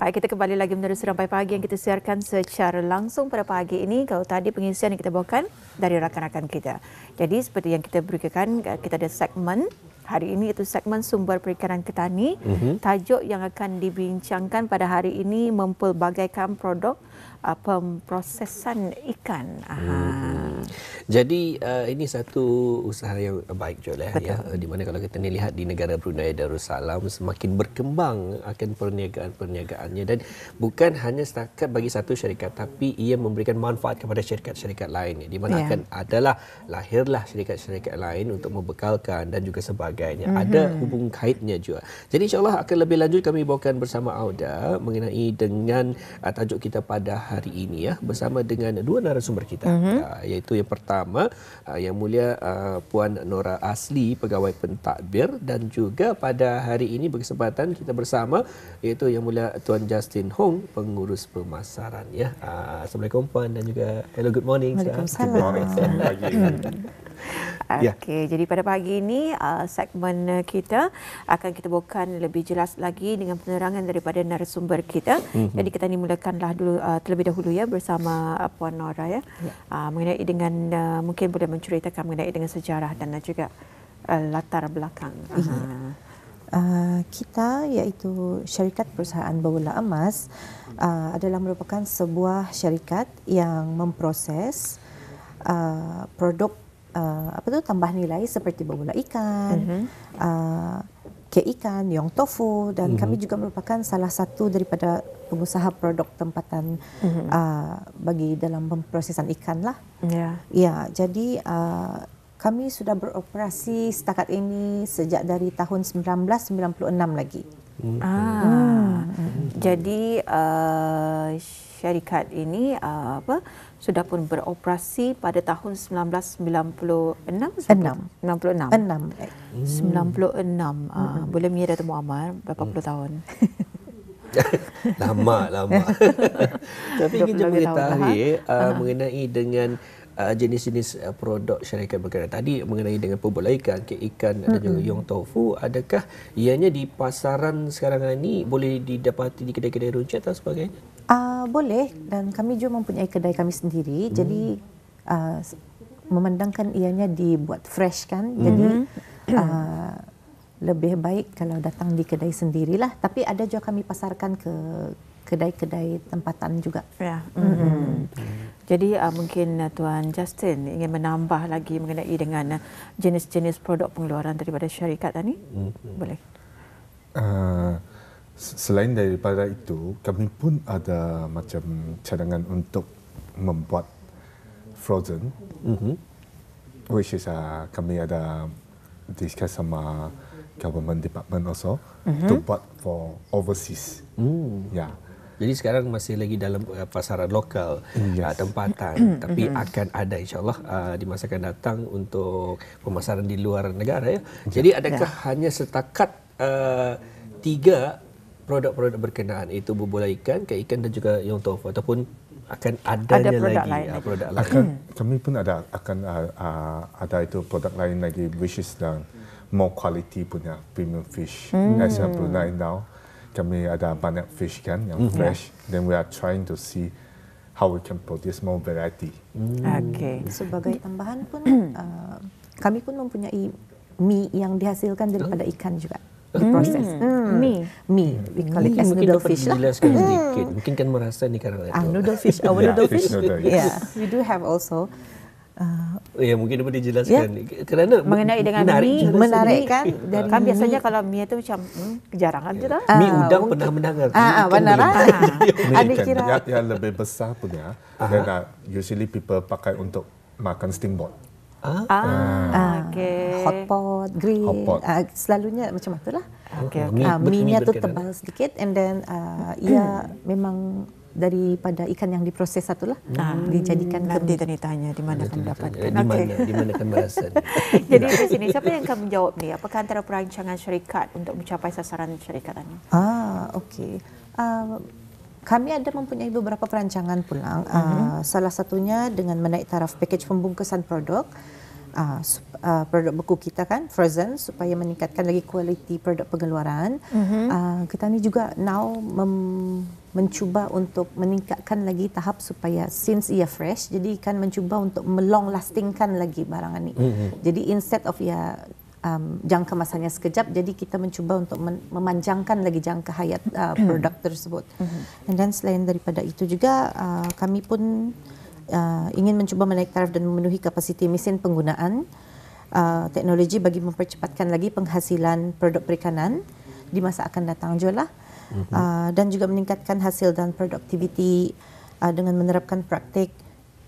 Baik, kita kembali lagi menerusi serampai pagi yang kita siarkan secara langsung pada pagi ini. Kalau tadi pengisian yang kita bawakan dari rakan-rakan kita. Jadi seperti yang kita berikan, kita ada segmen hari ini itu segmen sumber perikanan ketani. Mm-hmm. Tajuk yang akan dibincangkan pada hari ini mempelbagaikan produk uh, pemrosesan ikan. Hmm. Jadi uh, ini satu usaha yang baik juga eh. ya, ya di mana kalau kita lihat di negara Brunei Darussalam semakin berkembang akan perniagaan-perniagaannya dan bukan hanya setakat bagi satu syarikat tapi ia memberikan manfaat kepada syarikat-syarikat lain di mana ya. akan adalah lahirlah syarikat-syarikat lain untuk membekalkan dan juga sebagainya. Hmm. Ada hubung kaitnya juga. Jadi insyaAllah akan lebih lanjut kami bawakan bersama Auda mengenai dengan uh, tajuk kita pada hari ini ya bersama dengan dua narasumber kita uh-huh. iaitu yang pertama ah, yang mulia ah, puan Nora Asli pegawai pentadbir dan juga pada hari ini berkesempatan kita bersama iaitu yang mulia tuan Justin Hong pengurus pemasaran ya. Assalamualaikum puan dan juga hello good morning. Waalaikumsalam. Good morning. Ya. Okey, ya. jadi pada pagi ini uh, segmen kita akan kita bukan lebih jelas lagi dengan penerangan daripada narasumber kita. Mm-hmm. Jadi kita ni mulakanlah dulu uh, terlebih dahulu ya bersama uh, Puan Nora ya. ya. mengenai dengan mungkin boleh menceritakan mengenai dengan sejarah dan juga latar belakang. Ya. uh Uh, kita iaitu syarikat perusahaan Bawula Emas uh, adalah merupakan sebuah syarikat yang memproses uh, produk uh, apa tu tambah nilai seperti bola ikan, uh-huh. uh, kek ikan, yong tofu dan uh-huh. kami juga merupakan salah satu daripada pengusaha produk tempatan uh-huh. uh, bagi dalam pemprosesan ikan lah. Yeah. Ya, jadi uh, kami sudah beroperasi setakat ini sejak dari tahun 1996 lagi. Uh-huh. Ah, uh-huh. jadi. Uh, syarikat ini uh, apa sudah pun beroperasi pada tahun 1996 96 96 96 hmm. 96 ah, uh, hmm. Dato' Muammar berapa hmm. puluh tahun lama lama tapi ingin juga mengetahui eh, ah. mengenai dengan ah, jenis-jenis uh, produk syarikat berkenaan tadi mengenai dengan pembelai ikan kek ikan mm-hmm. dan juga yong tofu adakah ianya di pasaran sekarang ini boleh didapati di kedai-kedai runcit atau sebagainya Uh, boleh dan kami juga mempunyai kedai kami sendiri. Hmm. Jadi uh, memandangkan ianya dibuat fresh kan. Hmm. Jadi uh, lebih baik kalau datang di kedai sendirilah. Tapi ada juga kami pasarkan ke kedai-kedai tempatan juga. Ya. Hmm. Hmm. Jadi uh, mungkin uh, Tuan Justin ingin menambah lagi mengenai dengan uh, jenis-jenis produk pengeluaran daripada syarikat tadi? Hmm. Boleh. Uh, selain daripada itu, kami pun ada macam cadangan untuk membuat frozen. Mm-hmm. Which is uh, kami ada discuss sama government department also mm-hmm. to buat for overseas. Mm. Yeah. Jadi sekarang masih lagi dalam uh, pasaran lokal yes. uh, tempatan tapi akan ada insyaallah uh, di masa akan datang untuk pemasaran di luar negara ya. Yeah. Jadi adakah yeah. hanya setakat uh, tiga produk-produk berkenaan itu bubur ikan, kek ikan dan juga yong tofu ataupun akan adanya ada lagi, lain ah, produk lain. Akan, hmm. kami pun ada akan uh, uh, ada itu produk lain lagi which is the more quality punya premium fish. Hmm. Example right now kami ada banyak fish kan yang hmm fresh. Then we are trying to see how we can produce more variety. Hmm. Okay. Sebagai tambahan pun hmm. uh, kami pun mempunyai mi yang dihasilkan daripada hmm. ikan juga the hmm. process. Mm. Mm. Mi. Mi. We call it as noodle Mungkin fish lah. Mungkin dapat sedikit. Hmm. Mungkin kan merasa ni kerana itu. Ah, noodle fish. Our noodle fish. yeah. We do have also Uh, ya mungkin dapat dijelaskan yeah. kerana mengenai dengan menarik, mie menarik kan ah. dan kan biasanya kalau mie itu macam hmm, kejarang kan yeah. Mie uh, udang mungkin. pernah mendengar. Ah, uh, benar. Ah. Kan kan Yang, yang lebih besar punya. Uh-huh. Dan usually people pakai untuk makan steamboat. Ah, ah. ah, ah okay. hot pot, grill. Hot pot. Uh, selalunya macam lah. Okay, okay. Uh, mie-nya tu tebal sedikit and then uh, ia hmm. memang daripada ikan yang diproses satulah hmm. dijadikan nanti tadi tanya di mana akan dapat? Eh, di mana di mana akan berasal jadi di sini siapa yang akan menjawab ni apakah antara perancangan syarikat untuk mencapai sasaran syarikat ini ah okey uh, kami ada mempunyai beberapa perancangan pulang. Uh-huh. Ah, uh, mhm. salah satunya dengan menaik taraf pakej pembungkusan produk. Uh, uh, produk beku kita kan frozen supaya meningkatkan lagi kualiti produk pengeluaran. Mm-hmm. Uh, kita ni juga now mencuba untuk meningkatkan lagi tahap supaya since ia fresh, jadi kan mencuba untuk melong lastingkan lagi barangan ni. Mm-hmm. Jadi instead of ia um, jangka masanya sekejap jadi kita mencuba untuk men- memanjangkan lagi jangka hayat uh, produk tersebut mhm. and then selain daripada itu juga uh, kami pun uh, ingin mencuba menaik taraf dan memenuhi kapasiti mesin penggunaan uh, teknologi bagi mempercepatkan lagi penghasilan produk perikanan di masa akan datang jualah mhm. Uh, dan juga meningkatkan hasil dan produktiviti uh, dengan menerapkan praktik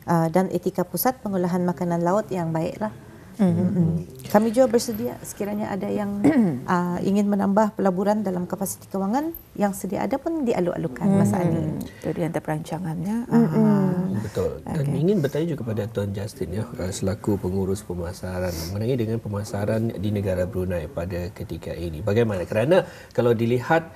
uh, dan etika pusat pengolahan makanan laut yang baiklah. Mm-hmm. Mm-hmm. Mm-hmm. Kami juga bersedia sekiranya ada yang uh, ingin menambah pelaburan dalam kapasiti kewangan yang sedia ada pun dialu-alukan hmm. masa ini. Itu di antara perancangannya. Ah. Hmm. Betul. Dan ingin bertanya juga kepada Tuan Justin ya uh, selaku pengurus pemasaran mengenai dengan pemasaran di negara Brunei pada ketika ini. Bagaimana? Kerana kalau dilihat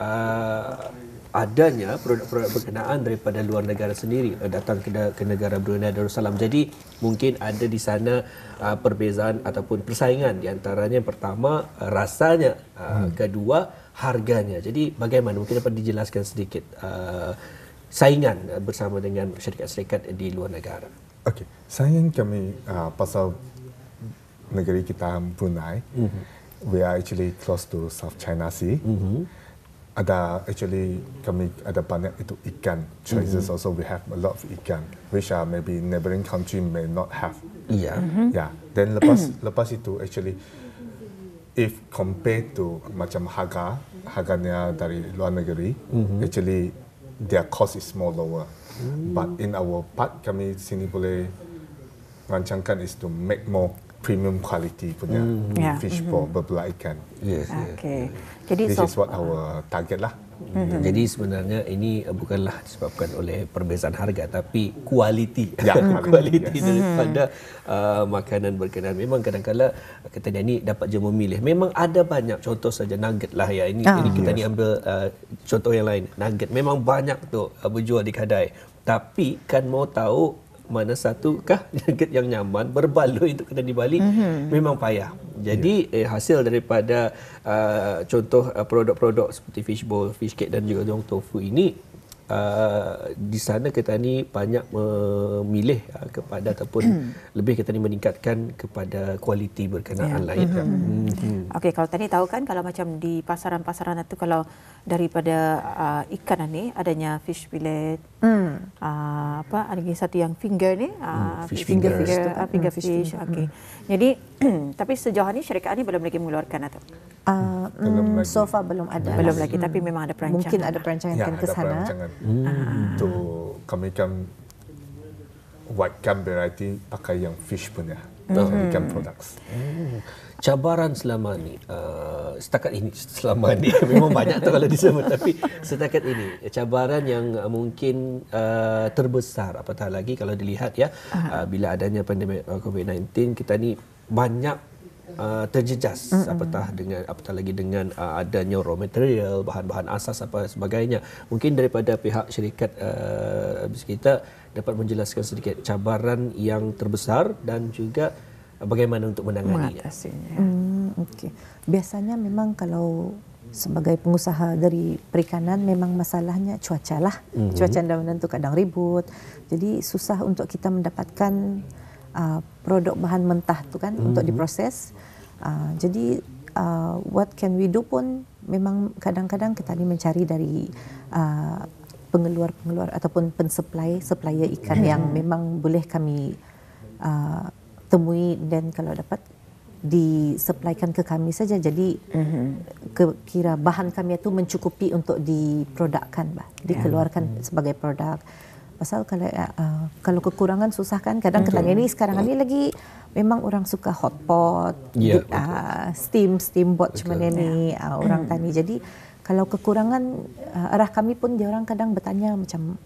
uh, adanya produk-produk berkenaan daripada luar negara sendiri uh, datang ke, ke negara Brunei Darussalam. Jadi mungkin ada di sana uh, perbezaan ataupun persaingan di antaranya pertama uh, rasanya, uh, hmm. kedua harganya. Jadi bagaimana mungkin dapat dijelaskan sedikit uh, saingan uh, bersama dengan syarikat-syarikat di luar negara. Okey, saingan kami uh, pasal negeri kita Brunei. Mm-hmm. We are actually close to South China Sea. Mm-hmm ada actually kami ada banyak itu ikan. choices. mm-hmm. also we have a lot of ikan, which are maybe neighboring country may not have. Yeah. Mm-hmm. Yeah. Then lepas mm-hmm. lepas itu actually if compared to macam harga harganya dari luar negeri, mm-hmm. actually their cost is more lower. Mm-hmm. But in our part kami sini boleh rancangkan is to make more premium quality punya mm. yeah. fish mm-hmm. for berbela ikan. Yes. Okay. Yeah. Jadi, This so, is what uh, our target lah. Mm-hmm. Jadi sebenarnya ini eh, bukanlah disebabkan oleh perbezaan harga tapi kualiti. Ya, kualiti yes. Ya. daripada mm-hmm. uh, makanan berkenaan. Memang kadang-kadang kita ni dapat je memilih. Memang ada banyak contoh saja nugget lah ya. Ini, oh. kita yes. ni ambil uh, contoh yang lain. Nugget memang banyak tu uh, berjual di kedai. Tapi kan mau tahu mana satu kah jaket yang nyaman berbaloi itu kena dibalik mm-hmm. memang payah. Jadi yeah. eh, hasil daripada uh, contoh uh, produk-produk seperti fishbowl, fishcake dan juga dong tofu ini uh, di sana kita ni banyak memilih uh, kepada ataupun lebih kita ni meningkatkan kepada kualiti berkenaan yeah. lain. Mm-hmm. Mm-hmm. Okey, kalau tadi tahu kan kalau macam di pasaran-pasaran itu kalau daripada uh, ikan ni adanya fish fillet, mm. uh, apa ada lagi satu yang finger ni, uh, mm, fish finger finger, uh, hmm, finger mm, fish. fish. Okey. Mm. Jadi tapi sejauh ini syarikat ni belum lagi mengeluarkan atau Uh, mm, so far belum ada. Belum lagi, hmm. tapi memang ada perancangan. Mungkin ada perancangan ya, ke sana itu ah. kami kan white cam berarti pakai yang fish punya dalam mm. Uh, ikan hmm. products. Mm. Cabaran selama ni, uh, setakat ini selama ni memang banyak tu kalau disebut tapi setakat ini cabaran yang uh, mungkin uh, terbesar apatah lagi kalau dilihat ya uh, bila adanya pandemik uh, COVID-19 kita ni banyak uh, terjejas mm-hmm. apatah dengan apatah lagi dengan uh, adanya raw material bahan-bahan asas apa sebagainya mungkin daripada pihak syarikat uh, kita dapat menjelaskan sedikit cabaran yang terbesar dan juga bagaimana untuk menanganinya mm, okey biasanya memang kalau sebagai pengusaha dari perikanan memang masalahnya mhm. cuaca lah mm-hmm. cuaca dan menentu kadang ribut jadi susah untuk kita mendapatkan uh, produk bahan mentah tu kan mm-hmm. untuk mhm. diproses. Uh, jadi uh, what can we do pun memang kadang-kadang kita ni mencari dari uh, pengeluar-pengeluar ataupun pensupply supplier ikan yang mhm. memang boleh kami uh, temui dan kalau dapat disupplykan ke kami saja jadi mm-hmm. kira bahan kami itu mencukupi untuk diproduksikan bah ya, dikeluarkan yeah. sebagai produk pasal kalau uh, kalau kekurangan susah kan kadang kita ni sekarang ni lagi memang orang suka hotpot yeah, ya, uh, steam steam bot cuma ni yeah. Ya. uh, orang hmm. tani jadi kalau kekurangan uh, arah kami pun dia orang kadang bertanya macam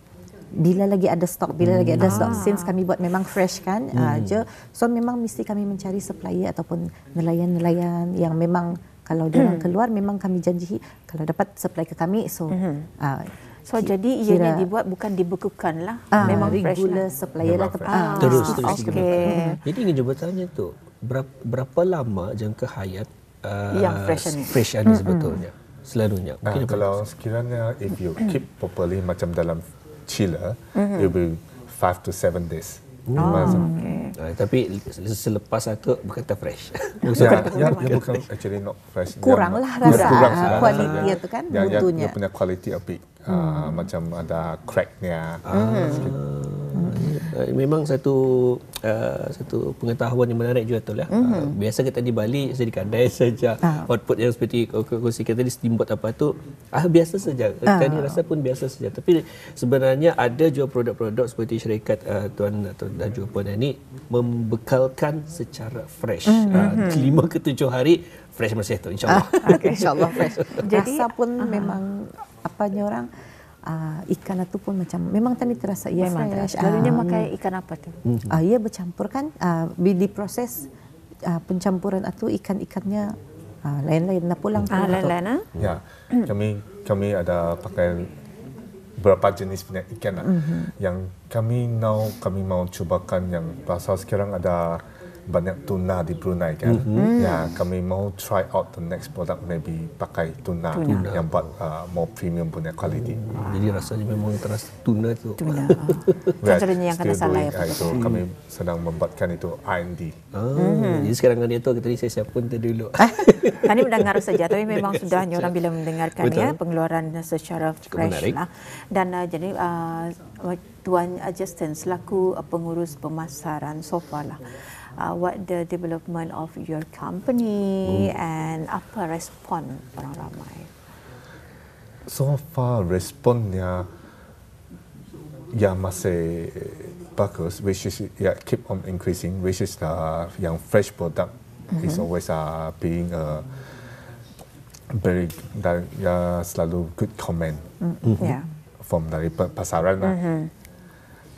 bila lagi ada stok bila hmm. lagi ada ah. stok hmm. since kami buat memang fresh kan ah, hmm. uh, je so memang mesti kami mencari supplier ataupun nelayan-nelayan yang memang kalau dia orang hmm. keluar memang kami janji kalau dapat supply ke kami so uh, So Kira. jadi ianya dibuat bukan dibekukan lah. Ah, Memang regular fresh lah. Supplier lah. Ah. Terus, terus. Okay. Okay. Hmm. Jadi ingin cuba tanya tu, berapa, berapa lama jangka hayat uh, yang fresh, fresh ni sebetulnya? Mm-hmm. Selalunya. Uh, kalau apa? sekiranya if you keep properly macam dalam chiller, mm-hmm. it will be 5 to 7 days. Oh, ah, Okay. Uh, ah, tapi selepas itu berkata fresh. Ya, ya, ya bukan actually not fresh. Kuranglah rasa kurang, kurang uh, ah, kualiti itu kan mutunya. Dia, dia, punya quality a bit. Uh, hmm. Macam ada cracknya. Hmm uh, memang satu uh, satu pengetahuan yang menarik juga tu lah. Mm-hmm. Uh, biasa kita di Bali saya di kandai saja. Uh. Output yang seperti kursi kita di steamboat apa tu ah uh, biasa saja. Uh. Ah. Kami rasa pun biasa saja. Tapi sebenarnya ada juga produk-produk seperti syarikat uh, tuan atau dan juga puan ini membekalkan secara fresh. Mm, mm-hmm. Uh, lima ke tujuh hari fresh masih tu insyaallah. Ah, okay. insyaallah fresh. Jadi, rasa pun uh-huh. memang apa nyorang uh, ikan atau pun macam memang tadi terasa ya memang terasa. Selalunya um, ah, pakai hmm. ikan apa tu? Ah uh, ia bercampur kan uh, ah, di proses uh, pencampuran atau ikan-ikannya uh, lain-lain nak pulang ah, lain -lain, ha? Ya. Kami kami ada pakai berapa jenis punya ikan lah. Mm-hmm. Yang kami now kami mau cubakan yang pasal sekarang ada banyak tuna di Brunei kan. Mm-hmm. Ya, mm. kami mau try out the next product maybe pakai tuna, tuna. yang buat uh, more premium punya quality. Mm. Mm. Jadi rasanya memang teras tuna tu. Tuna. Oh. yang kena salah ya. Ah, itu, mm. kami sedang membuatkan itu R&D. Oh, ah, mm-hmm. Jadi sekarang kan dia kita ni saya siap pun dulu. Eh, kami dengar saja, tapi memang sudah orang bila mendengarkan ya, Betul. ya pengeluaran secara Cukup fresh menarik. lah. Dan uh, jadi uh, Tuan Justin selaku pengurus pemasaran sofa lah. hmm uh, what the development of your company hmm. and apa respon orang ramai? So far responnya yang masih bagus, which is yeah, keep on increasing, which is the uh, yang fresh product mm-hmm. is always uh, being a very that, uh, selalu good comment mm, mm-hmm. from dari pasaran lah. Mm-hmm.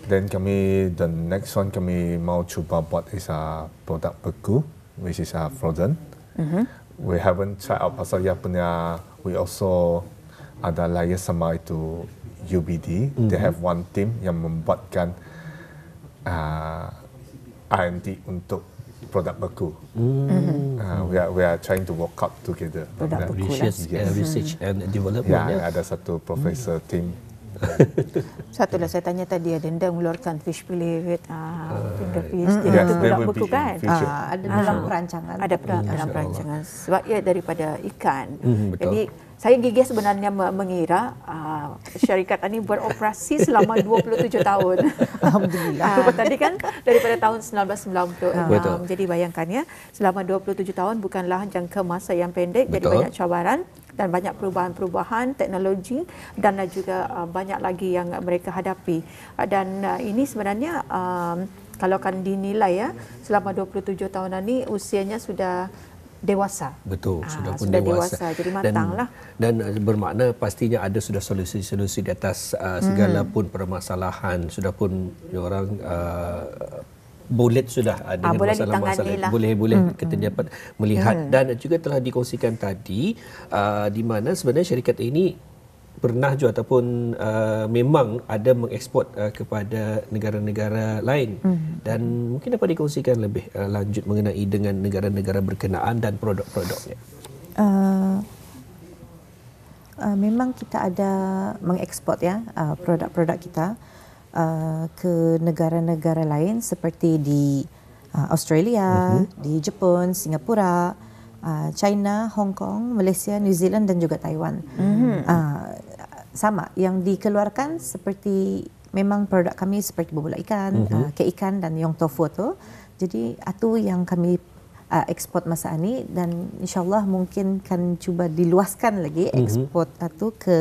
Then kami the next one kami mau cuba buat is a produk beku which is a uh, frozen. Mm-hmm. We haven't tried out pasal ya punya. We also ada layer sama itu UBD. Mm-hmm. They have one team yang membuatkan uh, R&D untuk produk beku. Mm. Uh, we are we are trying to work out together. Product uh, beku lah. Uh, research, and development. Yeah, yeah. ada satu professor mm. team Satu lah saya tanya tadi ada denda mengeluarkan fish fillet uh, uh, finger fish itu tidak yes, kan? Uh, ada dalam uh, perancangan. Ada dalam Allah. perancangan. Sebab ia daripada ikan. Hmm, betul. Jadi saya gigih sebenarnya mengira uh, syarikat ini beroperasi selama 27 tahun. Alhamdulillah. Uh, tadi kan daripada tahun 1996. Jadi bayangkannya selama 27 tahun bukanlah jangka masa yang pendek. Betul. Jadi banyak cabaran dan banyak perubahan-perubahan teknologi dan juga uh, banyak lagi yang mereka hadapi uh, dan uh, ini sebenarnya um, kalau akan dinilai ya selama 27 tahun ini usianya sudah dewasa betul ha, sudah pun sudah dewasa. dewasa jadi matanglah dan, dan uh, bermakna pastinya ada sudah solusi-solusi di atas uh, segala hmm. pun permasalahan sudah pun orang uh, bullet sudah ada ah, ah, dengan boleh masalah masalah lah. boleh boleh hmm. kita hmm. dapat melihat hmm. dan juga telah dikongsikan tadi uh, di mana sebenarnya syarikat ini pernah juga ataupun uh, memang ada mengekspor uh, kepada negara-negara lain hmm. dan mungkin dapat dikongsikan lebih uh, lanjut mengenai dengan negara-negara berkenaan dan produk-produknya. Uh. Uh, memang kita ada mengekspor ya uh, produk-produk kita uh, ke negara-negara lain seperti di uh, Australia, uh-huh. di Jepun, Singapura, uh, China, Hong Kong, Malaysia, New Zealand dan juga Taiwan. Uh-huh. Uh, sama yang dikeluarkan seperti memang produk kami seperti bubur ikan, uh-huh. uh, kek ikan dan yong tofu tu. Jadi itu yang kami Uh, ekspor masa ini dan insyaallah mungkin kan cuba diluaskan lagi ekspor uh-huh. itu ke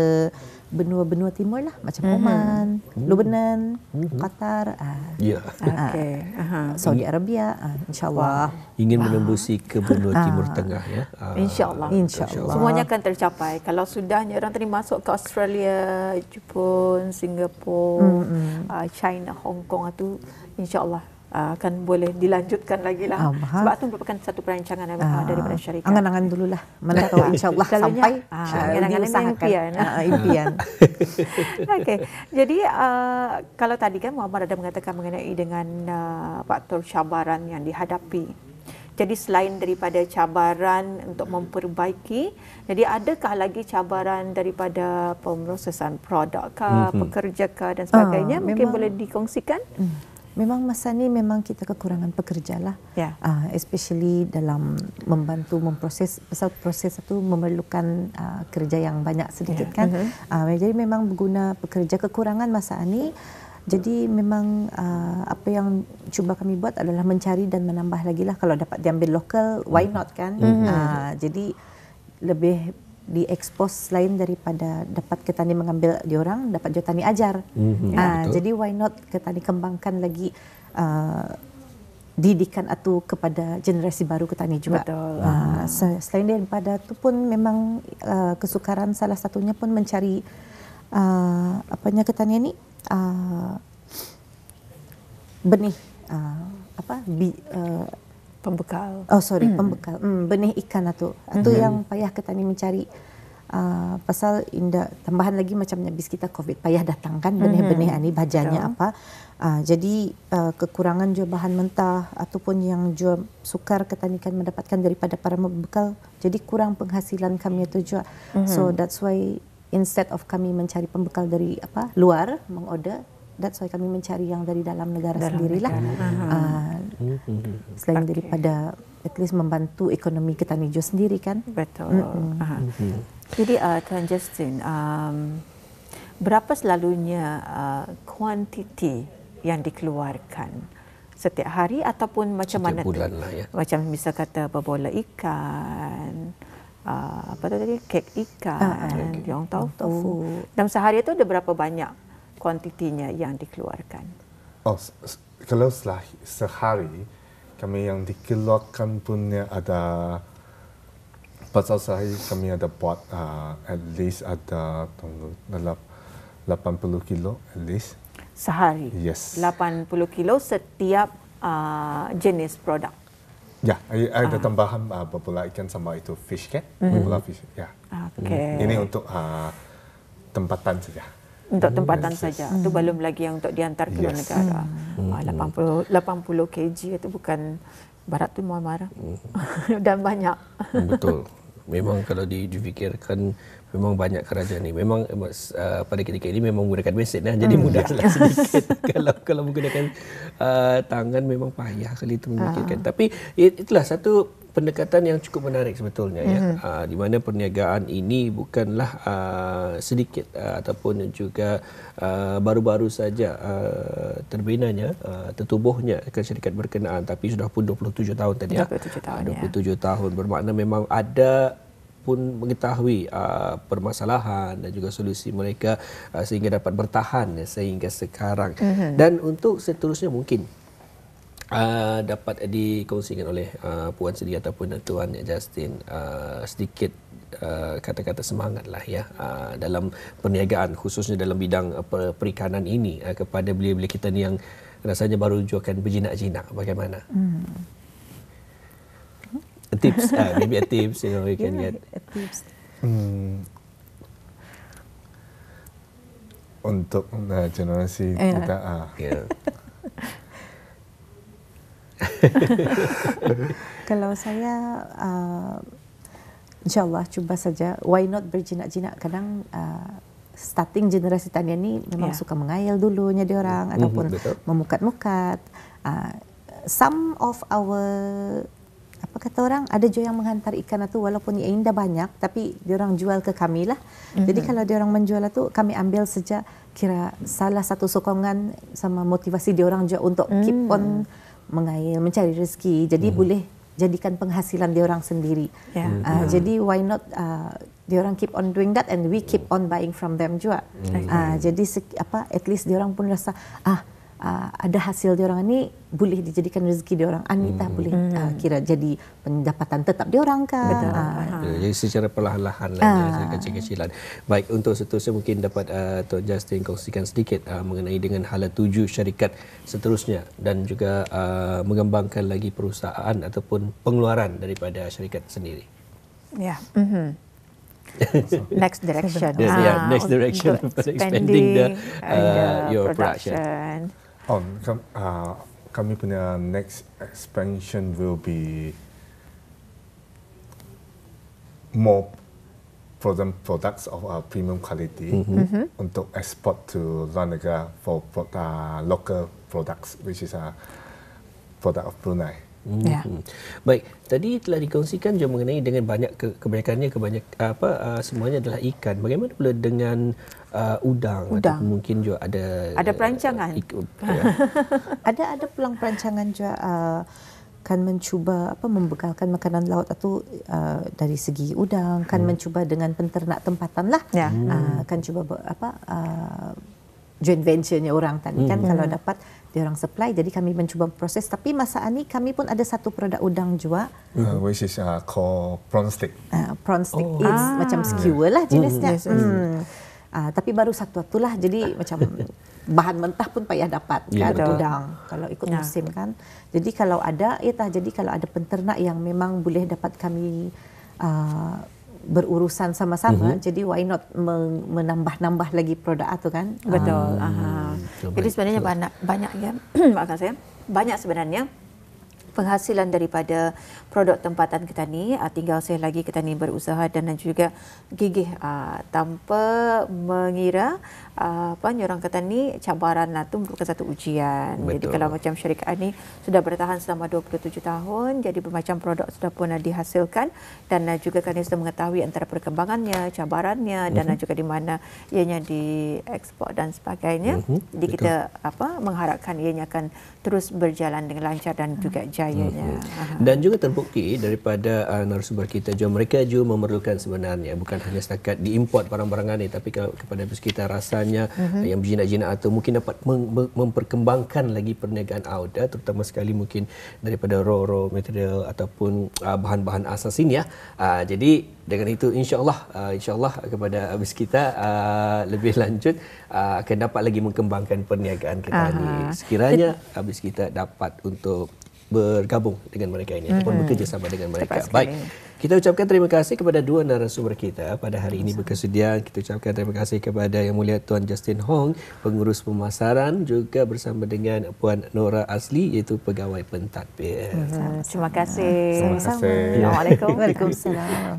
benua-benua timur lah macam mm-hmm. Oman, mm-hmm. Lebanon, mm-hmm. Qatar, uh, ah. yeah. Ya. uh, okay. uh-huh. Saudi Arabia, uh, insyaallah. Ingin menembusi ke benua ah. timur tengah ya. Uh, insyaallah. Insyaallah. Semuanya akan tercapai kalau sudahnya orang terima masuk ke Australia, Jepun, Singapura, mm-hmm. uh, China, Hong Kong itu insyaallah Uh, akan boleh dilanjutkan lagi lah. uh Sebab tu merupakan satu perancangan uh, daripada syarikat. Angan-angan dululah. Mana tahu insyaAllah sampai. Ah, angan-angan impian. Uh, impian. okay. Jadi uh, kalau tadi kan Muhammad ada mengatakan mengenai dengan uh, faktor cabaran yang dihadapi. Jadi selain daripada cabaran untuk memperbaiki, jadi adakah lagi cabaran daripada pemrosesan produk kah, mm-hmm. pekerja kah dan sebagainya? Uh, Mungkin memang... boleh dikongsikan? Mm memang masa ni memang kita kekurangan pekerja lah, yeah. Ya. uh, especially dalam membantu memproses pasal proses itu memerlukan uh, kerja yang banyak sedikit yeah. kan, mm-hmm. uh, jadi memang berguna pekerja kekurangan masa ni. Jadi memang uh, apa yang cuba kami buat adalah mencari dan menambah lagi lah kalau dapat diambil lokal, why hmm. not kan? Mm-hmm. Uh, jadi lebih diekspos lain daripada dapat kita ni mengambil diorang dapat juga tani ajar. Mm-hmm. Ya, uh, jadi why not kita ni kembangkan lagi uh, didikan atau kepada generasi baru kita ni juga. Betul. Uh, ah, so, selain daripada itu pun memang uh, kesukaran salah satunya pun mencari uh, apanya ketani ini uh, benih uh, apa bi, uh, pembekal. Oh sorry, mm. pembekal. Mm, benih ikan lah tu. Mm-hmm. Itu hmm. yang payah kita ni mencari. Uh, pasal indah tambahan lagi macamnya bis kita covid payah datang kan hmm, benih-benih ani hmm. bajanya apa uh, jadi uh, kekurangan jual bahan mentah ataupun yang jual sukar ketanikan mendapatkan daripada para pembekal. jadi kurang penghasilan kami tu jual mm-hmm. so that's why instead of kami mencari pembekal dari apa luar mengorder that's why kami mencari yang dari dalam negara dalam sendirilah negara. Uh-huh. uh huh hmm Selain okay. daripada at least membantu ekonomi Ketan Hijau sendiri kan? Betul. Mm-hmm. Mm-hmm. Jadi uh, Tuan Justin, um, berapa selalunya uh, kuantiti yang dikeluarkan setiap hari ataupun macam setiap mana? tu? lah ya. Macam misal kata berbola ikan, uh, apa tadi, kek ikan, uh, okay. yong tofu. Dalam sehari itu ada berapa banyak kuantitinya yang dikeluarkan? oh, kalau setelah sehari kami yang dikeluarkan punya ada pasal sehari kami ada buat uh, at least ada tunggu 80 kilo at least sehari yes 80 kilo setiap uh, jenis produk ya yeah, ada ah. tambahan uh, beberapa ikan sama itu fish kan mm. beberapa fish ya yeah. okay. ini untuk uh, tempatan saja untuk tempatan yes, saja. Itu yes. Hmm. belum lagi yang untuk diantar ke yes. negara. Mm. 80 80 kg itu bukan barat tu mohon marah. Mm. Dan banyak. Hmm, betul. Memang kalau difikirkan memang banyak kerajaan ini. Memang uh, pada ketika ini memang menggunakan mesin lah. Jadi mm, mudah yeah. sedikit. kalau kalau menggunakan uh, tangan memang payah sekali itu memikirkan. Uh. Tapi it, itulah satu pendekatan yang cukup menarik sebetulnya mm-hmm. ya uh, di mana perniagaan ini bukanlah uh, sedikit uh, ataupun juga uh, baru-baru saja uh, terbinanya uh, tertubuhnya ke syarikat berkenaan tapi sudah pun 27 tahun tadi 27 ya 27 tahun 27 ya. tahun bermakna memang ada pun mengetahui uh, permasalahan dan juga solusi mereka uh, sehingga dapat bertahan sehingga sekarang mm-hmm. dan untuk seterusnya mungkin uh, dapat dikongsikan oleh uh, Puan Sidi ataupun Tuan Justin uh, sedikit Uh, kata-kata semangat lah ya uh, dalam perniagaan khususnya dalam bidang uh, perikanan ini uh, kepada belia-belia kita ni yang rasanya baru juga akan berjinak-jinak bagaimana hmm. tips uh, maybe a tips you know you yeah, can get tips hmm. untuk uh, generasi eh. yeah. kita uh, yeah. kalau saya uh, insyaallah cuba saja why not berjinak-jinak kadang uh, starting generasi tadi ni memang yeah. suka mengail dulunya dia orang mm-hmm, ataupun hmm, memukat-mukat. Uh, some of our apa kata orang ada juga yang menghantar ikan itu walaupun ia indah banyak tapi dia orang jual ke kami lah. Mm-hmm. Jadi kalau dia orang menjual itu kami ambil saja. kira salah satu sokongan sama motivasi dia orang juga untuk mm keep hmm. on mengail, mencari rezeki. Jadi mm-hmm. boleh jadikan penghasilan dia orang sendiri. Yeah. Ya. Uh, hmm. Jadi why not uh, dia orang keep on doing that and we keep on buying from them juga. Okay. Hmm. Uh, jadi apa? At least dia orang pun rasa ah uh, ada hasil dia orang ni boleh dijadikan rezeki dia orang Anita hmm. boleh ah, hmm. Uh, kira jadi pendapatan tetap dia orang kan uh. ya, jadi secara perlahan-lahan lah uh. kecil-kecilan baik untuk seterusnya mungkin dapat uh, Tok Justin kongsikan sedikit uh, mengenai dengan hala tuju syarikat seterusnya dan juga uh, mengembangkan lagi perusahaan ataupun pengeluaran daripada syarikat sendiri ya yeah. mm-hmm. next direction yeah, yeah next direction for expanding, expanding the uh, your production, production. Oh, uh, kami punya next expansion will be more frozen products of our uh, premium quality mm-hmm. Mm-hmm. untuk export to Lanaga for, for uh, local products, which is a product of Brunei. Hmm. Baik, tadi telah dikongsikan juga mengenai dengan banyak ke- kebanyakannya kebanyak apa uh, semuanya adalah ikan. Bagaimana pula dengan uh, udang? udang. Mungkin juga ada ada perancangan. Uh, ik- ya. ada ada pelang perancangan juga uh, kan mencuba apa membekalkan makanan laut atau uh, dari segi udang kan hmm. mencuba dengan penternak tempatan lah. Yeah. Ya. Hmm. Uh, kan cuba apa uh, joint venture-nya orang tadi hmm. kan hmm. kalau dapat uh, dia orang supply jadi kami mencuba proses tapi masa ini kami pun ada satu produk udang juga uh, which is uh, called prawn stick uh, prawn stick oh. it's ah. macam skewer lah jenisnya mm. Mm. Mm. Uh, tapi baru satu itulah jadi macam bahan mentah pun payah dapat yeah, kan betul. udang kalau ikut yeah. musim kan jadi kalau ada ya tah jadi kalau ada penternak yang memang boleh dapat kami uh, berurusan sama-sama mm-hmm. jadi why not menambah-nambah lagi produk itu kan ah, betul ah. Ah. jadi sebenarnya banyak banyak ya maafkan saya banyak sebenarnya penghasilan daripada produk tempatan kita ni uh, ah, tinggal saya lagi kita ni berusaha dan juga gigih uh, tanpa mengira uh, apa orang kata ni cabaran lah tu merupakan satu ujian Betul. jadi kalau macam syarikat ni sudah bertahan selama 27 tahun jadi bermacam produk sudah pun uh, dihasilkan dan uh, juga kami sudah mengetahui antara perkembangannya cabarannya dan uh juga di mana ianya ekspor dan sebagainya uh-huh. jadi Betul. kita apa mengharapkan ianya akan terus berjalan dengan lancar dan uh-huh. juga jaya rayanya. Hmm. Dan juga terbukti daripada uh, narasumber kita juga mereka juga memerlukan sebenarnya bukan hanya setakat diimport barang-barang ini tapi kalau kepada kita rasanya hmm. yang berjinak-jinak atau mungkin dapat memperkembangkan lagi perniagaan auda terutama sekali mungkin daripada roro material ataupun uh, bahan-bahan asas ini ya. Uh, jadi dengan itu insyaallah uh, insyaallah kepada abis kita uh, lebih lanjut uh, akan dapat lagi mengembangkan perniagaan kita Aha. ini sekiranya abis kita dapat untuk bergabung dengan mereka ini ataupun mm-hmm. bekerja sama dengan mereka. Tepat Baik. Kita ucapkan terima kasih kepada dua narasumber kita pada hari ini bekerjasedia. Kita ucapkan terima kasih kepada Yang Mulia Tuan Justin Hong, pengurus pemasaran juga bersama dengan Puan Nora Asli iaitu pegawai pentadbir. Mm-hmm. Terima kasih. Terima kasih. Ya. Assalamualaikum. Waalaikumsalam.